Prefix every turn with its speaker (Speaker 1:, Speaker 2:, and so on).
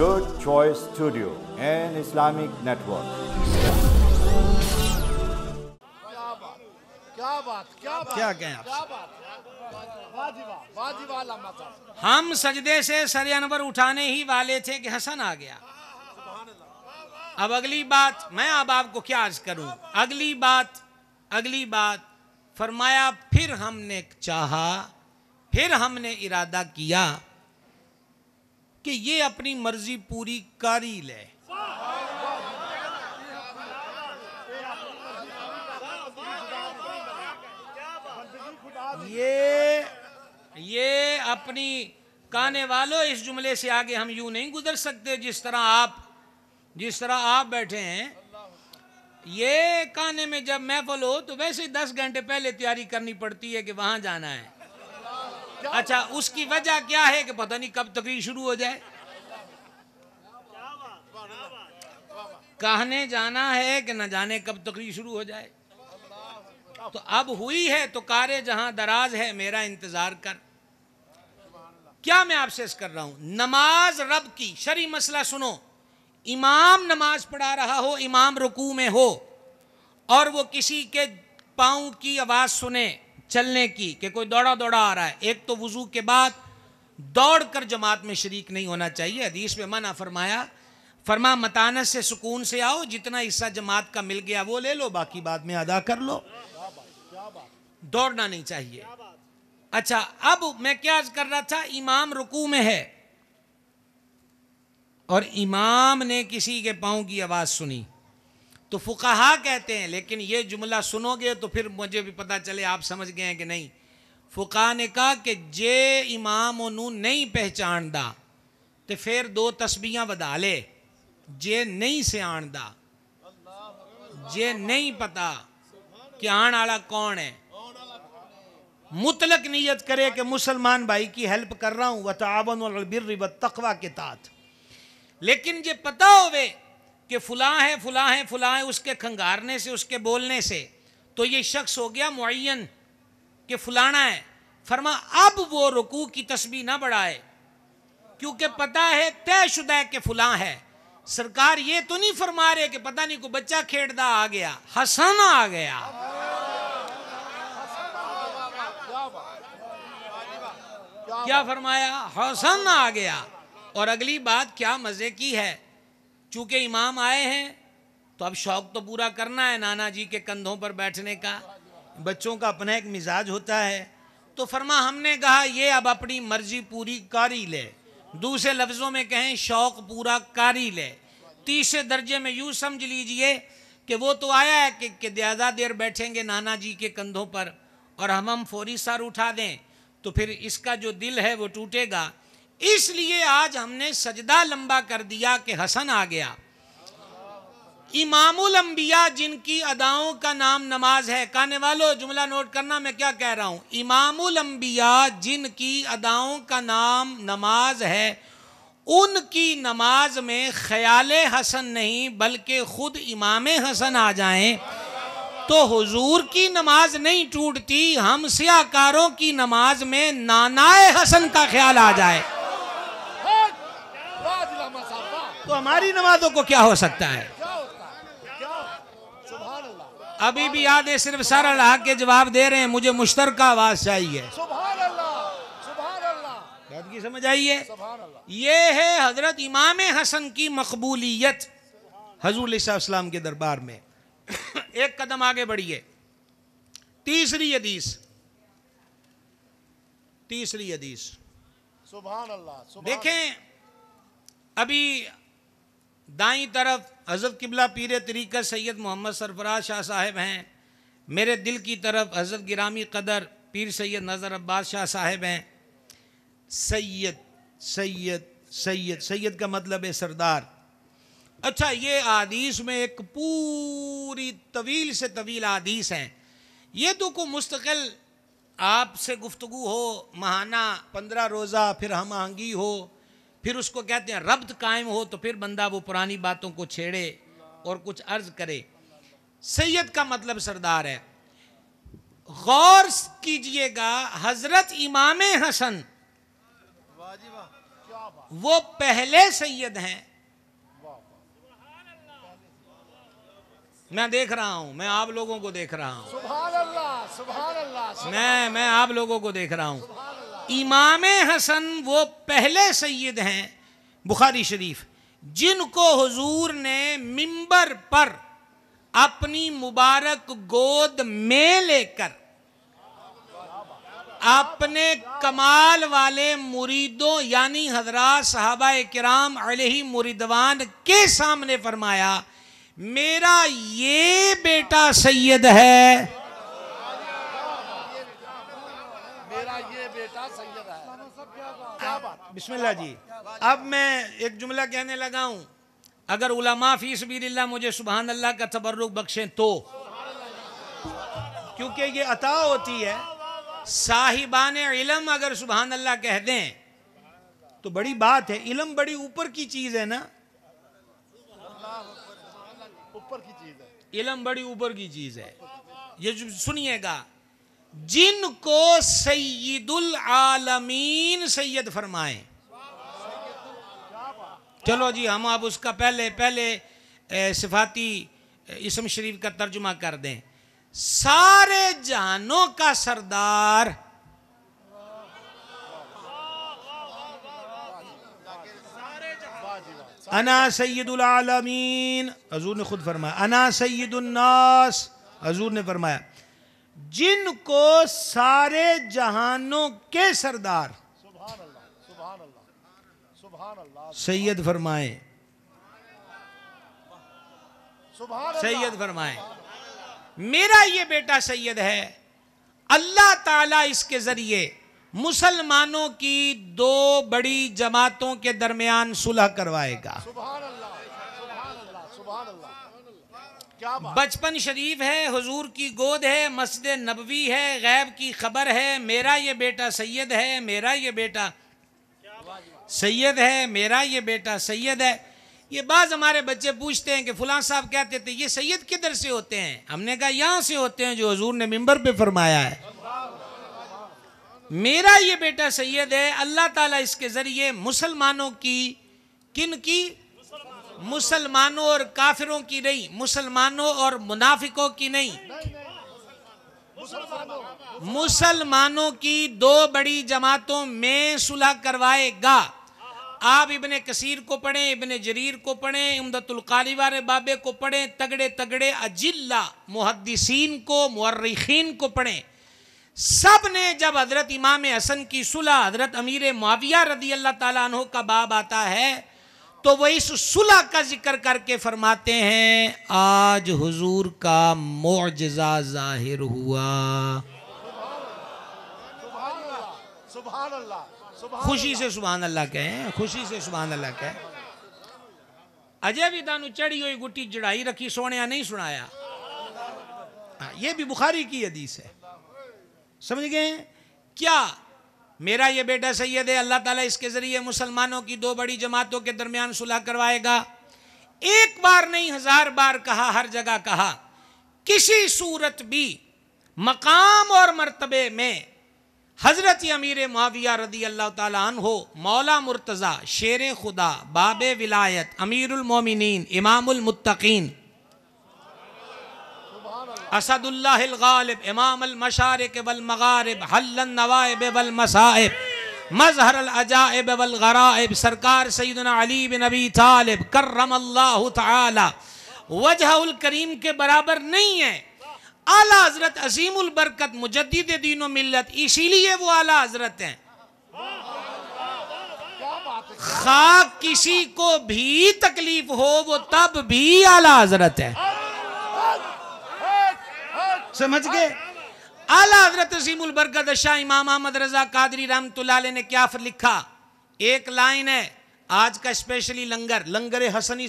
Speaker 1: Good Choice Studio and Islamic Network. क्या बात क्या बात क्या गए आप हम सजदे से सर अनवर उठाने ही वाले थे कि हसन आ गया अब अगली बात मैं अब आपको क्या अर्ज करूं अगली बात अगली बात फरमाया फिर हमने चाहा फिर हमने इरादा किया कि ये अपनी मर्जी पूरी कर ही ले ये ये अपनी कहने वालों इस जुमले से आगे हम यूं नहीं गुजर सकते जिस तरह आप जिस तरह आप बैठे हैं ये कहने में जब महफल हो तो वैसे दस घंटे पहले तैयारी करनी पड़ती है कि वहां जाना है अच्छा उसकी वजह क्या है कि पता नहीं कब तकरीर शुरू हो जाए कहने जाना है कि न जाने कब तकरीर शुरू हो जाए तो अब हुई है तो कारे जहां दराज है मेरा इंतजार कर क्या मैं आपसे इस कर रहा हूं नमाज रब की शरी मसला सुनो इमाम नमाज पढ़ा रहा हो इमाम रुकू में हो और वो किसी के पाँव की आवाज़ सुने चलने की कि कोई दौड़ा दौड़ा आ रहा है एक तो वज़ू के बाद दौड़ कर जमात में शरीक नहीं होना चाहिए हदीस में मना फरमाया फरमा मतानत से सुकून से आओ जितना हिस्सा जमात का मिल गया वो ले लो बाकी बाद में अदा कर लो दौड़ना नहीं चाहिए अच्छा अब मैं क्या कर रहा था इमाम रुकू में है और इमाम ने किसी के पाँव की आवाज़ सुनी तो फुकाहा कहते हैं लेकिन ये जुमला सुनोगे तो फिर मुझे भी पता चले आप समझ गए हैं कि नहीं फुका ने कहा कि जे इमाम ओनू नहीं पहचानदा तो फिर दो तस्बीयां बधा ले जे नहीं सियाणदा जे नहीं पता कि आण आला कौन है मुतलक नीयत करे कि मुसलमान भाई की हेल्प कर रहा हूँ वह और बिर तकवा के तात लेकिन जे पता होवे कि फुला है फ़लाँ है फ़लाँ है उसके खंगारने से उसके बोलने से तो ये शख्स हो गया मुन कि फुलाना है फरमा अब वो रुकू की तस्वीर ना बढ़ाए क्योंकि पता है तयशुदा के फुला है सरकार ये तो नहीं फरमा रहे कि पता नहीं को बच्चा खेड़दा आ गया हसन आ गया क्या फरमाया हसन आ गया और अगली बात क्या मज़े की है चूंकि इमाम आए हैं तो अब शौक़ तो पूरा करना है नाना जी के कंधों पर बैठने का बच्चों का अपना एक मिजाज होता है तो फरमा हमने कहा ये अब अपनी मर्जी पूरी कारी ले दूसरे लफ्ज़ों में कहें शौक़ पूरा कारी ले तीसरे दर्जे में यूँ समझ लीजिए कि वो तो आया है कि, कि ज़्यादा देर बैठेंगे नाना जी के कंधों पर और हम हम फौरी सर उठा दें तो फिर इसका जो दिल है वो टूटेगा इसलिए आज हमने सजदा लंबा कर दिया कि हसन आ गया इमामुल अंबिया जिनकी अदाओं का नाम नमाज है कहने वालों जुमला नोट करना मैं क्या कह रहा हूँ इमामुल अंबिया जिनकी अदाओं का नाम नमाज है उनकी नमाज में ख्याल हसन नहीं बल्कि खुद इमाम हसन आ जाएं तो हुजूर की नमाज नहीं टूटती हम सियाकारों की नमाज में नानाए हसन का ख्याल आ जाए तो हमारी नमाजों को क्या हो सकता है अभी भी याद है सिर्फ सारा लाख के जवाब दे रहे हैं मुझे मुश्तर का आवाज चाहिए समझ आइए है ये है हजरत इमाम हसन की मकबूलियत हजूर साहब के दरबार में एक कदम आगे बढ़िए तीसरी हदीस तीसरी हदीस सुबह देखें अभी दाई तरफ हज़रत किबला पीर तरीक़त सैयद मोहम्मद सरफराज शाह साहब हैं मेरे दिल की तरफ हज़रत गिरामी कदर पीर सैयद नज़र अब्बास शाह साहब हैं सैयद सैयद सैयद सैयद का मतलब है सरदार अच्छा ये आदीस में एक पूरी तवील से तवील आदीस हैं ये तो को मुस्तकिल आपसे गुफ्तु हो महाना पंद्रह रोज़ा फिर हम आहंगी हो फिर उसको कहते हैं रब्त कायम हो तो फिर बंदा वो पुरानी बातों को छेड़े और कुछ अर्ज करे सैयद का मतलब सरदार है गौर कीजिएगा हजरत इमाम हसन वो पहले सैयद हैं मैं देख रहा हूं मैं आप लोगों को देख रहा हूं सुभान अल्लाह सुभान अल्लाह मैं मैं आप लोगों को देख रहा हूं इमाम हसन वो पहले सैद हैं बुखारी शरीफ जिनको हुजूर ने मिंबर पर अपनी मुबारक गोद में लेकर अपने कमाल वाले मुरीदों यानी हजरात साहबा कराम मुरीदवान के सामने फरमाया मेरा ये बेटा सैयद है बिस्मिल्लाह जी अब मैं एक जुमला कहने लगा हूँ अगर उलमा फीस बील्ला मुझे सुबहान अल्लाह का तबर्रुक बख्शें तो क्योंकि ये अता होती है साहिबान इलम अगर सुबहान अल्लाह कह दें तो बड़ी बात है इलम बड़ी ऊपर की चीज़ है ना ऊपर की चीज़ है इलम बड़ी ऊपर की चीज़ है ये सुनिएगा जिनको सईदुल आलमीन सैयद फरमाए चलो जी हम अब उसका पहले पहले सिफाती इसम शरीफ का तर्जुमा कर दें सारे जहानों का सरदार अना सैदुल आलमीन हजूर ने खुद फरमाया अना सैदुलनास हजूर ने फरमाया जिनको सारे जहानों के सरदार सैयद फरमाए सैयद फरमाए मेरा ये बेटा सैयद है अल्लाह ताला इसके ज़रिए मुसलमानों की दो बड़ी जमातों के दरमियान सुलह करवाएगा सुभान अल्लाह सुभान अल्लाह सुभान अल्लाह बचपन शरीफ है हुजूर की गोद है मस्जिद नबवी है गैब की खबर है मेरा ये बेटा सैयद है मेरा ये बेटा सैयद है मेरा ये बेटा सैयद है ये बाज़ हमारे बच्चे पूछते हैं कि फ़ुलां साहब कहते थे ये सैयद किधर से होते हैं हमने कहा यहाँ से होते हैं जो हजूर ने मेम्बर पे फरमाया है मेरा ये बेटा सैयद है अल्लाह ताला इसके ज़रिए मुसलमानों की किन की मुसलमानों और काफिरों की नहीं मुसलमानों और मुनाफिकों की नहीं मुसलमानों की दो बड़ी जमातों में सुलह करवाएगा आप इबन कसीर को पढ़ें इबन जरीर को पढ़ें उमदतुल वाले बाबे को पढ़ें तगड़े तगड़े अजिल्ला मुहदसिन को मर्रखीन को पढ़ें सब ने जब हज़रत इमाम हसन की सुलह हज़रत अमीर माविया रदी अल्लाह तला का बाब आता है तो वह इस सुलह का जिक्र करके फरमाते हैं आज हुजूर का मोजा जाहिर हुआ खुशी से सुबह अल्लाह कहें खुशी से सुबह अल्लाह कहें अजय भी दानू चढ़ी हुई गुटी जड़ाई रखी सोने नहीं सुनाया हाँ, ये भी बुखारी की हदीस है समझ गए क्या मेरा ये बेटा सैयद है अल्लाह ताला इसके ज़रिए मुसलमानों की दो बड़ी जमातों के दरमियान सुलह करवाएगा एक बार नहीं हज़ार बार कहा हर जगह कहा किसी सूरत भी मकाम और मर्तबे में हज़रत अमीर माविया रदी अल्लाह तन हो मौला मुर्तज़ा शेर खुदा बाब विलायत अमीरमिन इमामुलमतकीन असदुल्लाब इमाम हल वलमगारब हल्लन नवाब मजहर मजहर बल गराब सरकार सैदना अली नबी तालब करम अल्लाह उल करीम के बराबर नहीं है आला हजरत असीमरकत बरकत मुजद दीन मिलत इसीलिए वो आला हजरत हैं खा किसी को भी तकलीफ हो वो तब भी आला हजरत है समझ गए आला हजरत सीमुल बरकत शाह इमाम अहमद रजा कादरी राम रामतुल्ला ने क्या फिर लिखा एक लाइन है आज का स्पेशली लंगर लंगर हसनी